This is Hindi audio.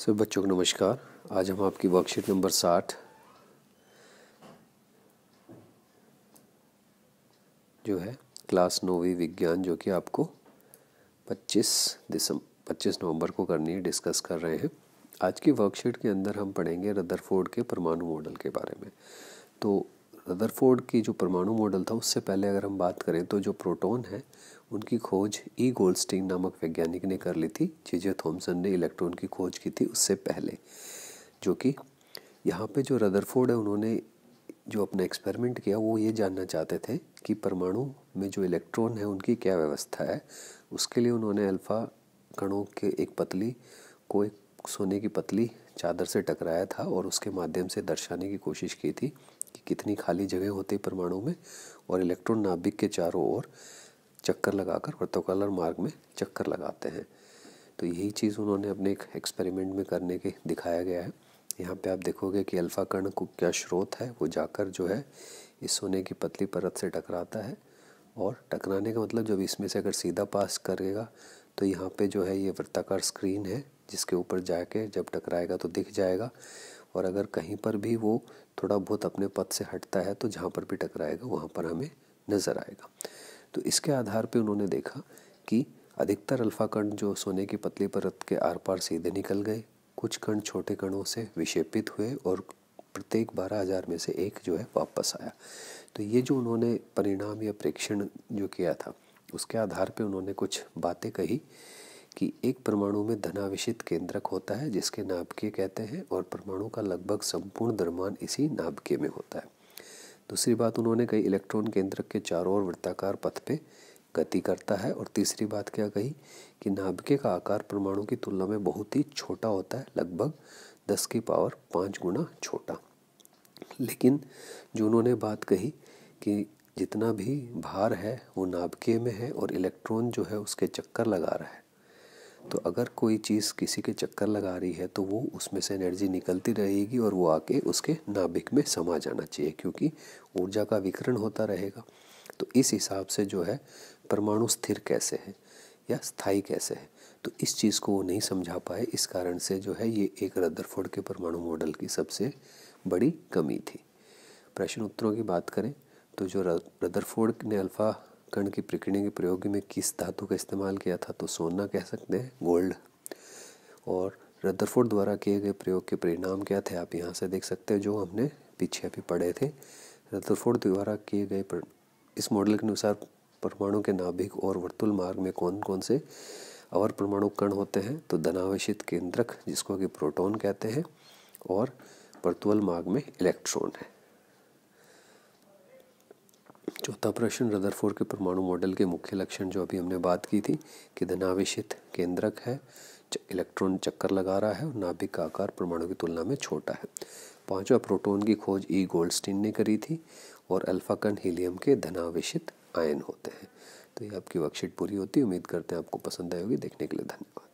सब बच्चों को नमस्कार आज हम आपकी वर्कशीट नंबर साठ जो है क्लास नौवीं विज्ञान जो कि आपको 25 दिसंबर 25 नवंबर को करनी है डिस्कस कर रहे हैं आज की वर्कशीट के अंदर हम पढ़ेंगे रदरफोर्ड के परमाणु मॉडल के बारे में तो रदरफोर्ड की जो परमाणु मॉडल था उससे पहले अगर हम बात करें तो जो प्रोटॉन है उनकी खोज ई e. गोल्डस्टीन नामक वैज्ञानिक ने कर ली थी जे थॉमसन ने इलेक्ट्रॉन की खोज की थी उससे पहले जो कि यहाँ पे जो रदरफोर्ड है उन्होंने जो अपना एक्सपेरिमेंट किया वो ये जानना चाहते थे कि परमाणु में जो इलेक्ट्रॉन है उनकी क्या व्यवस्था है उसके लिए उन्होंने अल्फ़ा कणों के एक पतली को एक सोने की पतली चादर से टकराया था और उसके माध्यम से दर्शाने की कोशिश की थी कि कितनी खाली जगह होती परमाणु में और इलेक्ट्रॉन नाभिक के चारों ओर चक्कर लगाकर वर्तोकलर मार्ग में चक्कर लगाते हैं तो यही चीज़ उन्होंने अपने एक एक्सपेरिमेंट में करने के दिखाया गया है यहाँ पे आप देखोगे कि अल्फ़ा कर्ण को क्या स्रोत है वो जाकर जो है इस सोने की पतली परत से टकराता है और टकराने का मतलब जब इसमें से अगर सीधा पास करेगा तो यहाँ पे जो है ये वृत्ताकार स्क्रीन है जिसके ऊपर जाके जब टकराएगा तो दिख जाएगा और अगर कहीं पर भी वो थोड़ा बहुत अपने पथ से हटता है तो जहाँ पर भी टकराएगा वहाँ पर हमें नज़र आएगा तो इसके आधार पे उन्होंने देखा कि अधिकतर अल्फा कण जो सोने की पतली परत के आर पार सीधे निकल गए कुछ कण छोटे कणों से विक्षेपित हुए और प्रत्येक बारह हज़ार में से एक जो है वापस आया तो ये जो उन्होंने परिणाम या प्रेक्षण जो किया था उसके आधार पे उन्होंने कुछ बातें कही कि एक परमाणु में धनावेशित केंद्रक होता है जिसके नाभिकीय कहते हैं और परमाणु का लगभग संपूर्ण द्रव्यमान इसी नाभिकीय में होता है दूसरी बात उन्होंने कही इलेक्ट्रॉन केंद्रक के चारों ओर वृत्ताकार पथ पे गति करता है और तीसरी बात क्या कही कि नाभिके का आकार परमाणु की तुलना में बहुत ही छोटा होता है लगभग दस की पावर पाँच गुना छोटा लेकिन जो उन्होंने बात कही कि जितना भी भार है वो नाभिके में है और इलेक्ट्रॉन जो है उसके चक्कर लगा रहा है तो अगर कोई चीज़ किसी के चक्कर लगा रही है तो वो उसमें से एनर्जी निकलती रहेगी और वो आके उसके नाभिक में समा जाना चाहिए क्योंकि ऊर्जा का विकरण होता रहेगा तो इस हिसाब से जो है परमाणु स्थिर कैसे है या स्थाई कैसे है तो इस चीज़ को वो नहीं समझा पाए इस कारण से जो है ये एक रदरफोर्ड के परमाणु मॉडल की सबसे बड़ी कमी थी प्रश्न उत्तरों की बात करें तो जो रदरफोर्ड ने अल्फ़ा कण की प्रकृति के प्रयोग में किस धातु का इस्तेमाल किया था तो सोना कह सकते हैं गोल्ड और रदरफोर्ड द्वारा किए गए प्रयोग के परिणाम क्या थे आप यहाँ से देख सकते हैं जो हमने पीछे अभी पढ़े थे रदरफोर्ड द्वारा किए गए इस मॉडल के अनुसार परमाणु के नाभिक और वर्तुल मार्ग में कौन कौन से अवर परमाणु कण होते हैं तो धनावेशित केंद्रक जिसको कि प्रोटॉन कहते हैं और वर्तुअल मार्ग में इलेक्ट्रॉन है चौथा प्रश्न रदरफोर्ड के परमाणु मॉडल के मुख्य लक्षण जो अभी हमने बात की थी कि धनावेश केंद्रक है इलेक्ट्रॉन चक्कर लगा रहा है और नाभिक का आकार परमाणु की तुलना में छोटा है पांचवा प्रोटॉन की खोज ई e. गोल्डस्टीन ने करी थी और अल्फा कण हीलियम के धनावेश आयन होते हैं तो ये आपकी वर्कशीट पूरी होती है उम्मीद करते हैं आपको पसंद आएगी देखने के लिए धन्यवाद